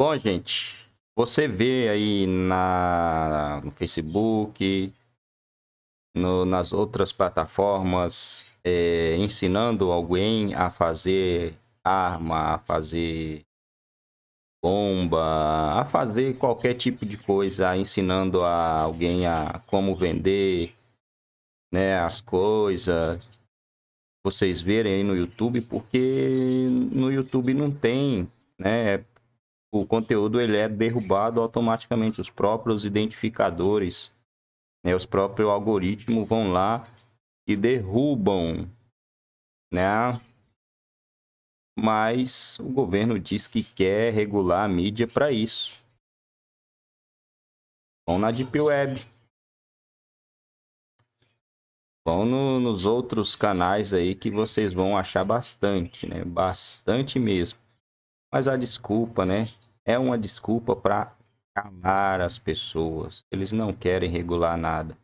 Bom, gente, você vê aí na, no Facebook, no, nas outras plataformas, é, ensinando alguém a fazer arma, a fazer bomba, a fazer qualquer tipo de coisa, ensinando a alguém a como vender, né, as coisas. Vocês verem aí no YouTube, porque no YouTube não tem, né, o conteúdo ele é derrubado automaticamente. Os próprios identificadores, né, os próprios algoritmos vão lá e derrubam, né? Mas o governo diz que quer regular a mídia para isso. Vão na Deep Web. Vão no, nos outros canais aí que vocês vão achar bastante, né? Bastante mesmo. Mas a desculpa, né? É uma desculpa para calar as pessoas. Eles não querem regular nada.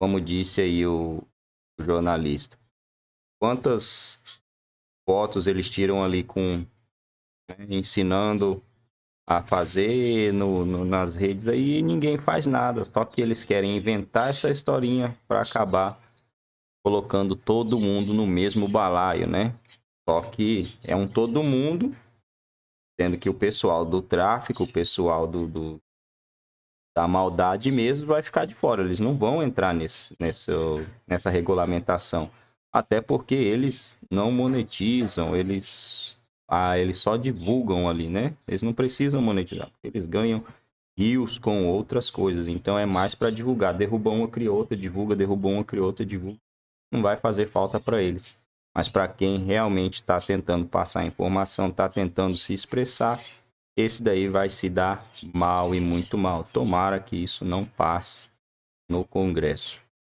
Como disse aí o, o jornalista. Quantas fotos eles tiram ali com né, ensinando a fazer no, no, nas redes aí ninguém faz nada. Só que eles querem inventar essa historinha para acabar colocando todo mundo no mesmo balaio, né? Só que é um todo mundo Sendo que o pessoal do tráfico, o pessoal do, do da maldade mesmo vai ficar de fora. Eles não vão entrar nesse, nessa, nessa regulamentação. Até porque eles não monetizam, eles, ah, eles só divulgam ali, né? Eles não precisam monetizar, eles ganham rios com outras coisas. Então é mais para divulgar. Derrubou uma criota, divulga, derrubou uma criota, divulga. Não vai fazer falta para eles. Mas para quem realmente está tentando passar informação, está tentando se expressar, esse daí vai se dar mal e muito mal. Tomara que isso não passe no Congresso.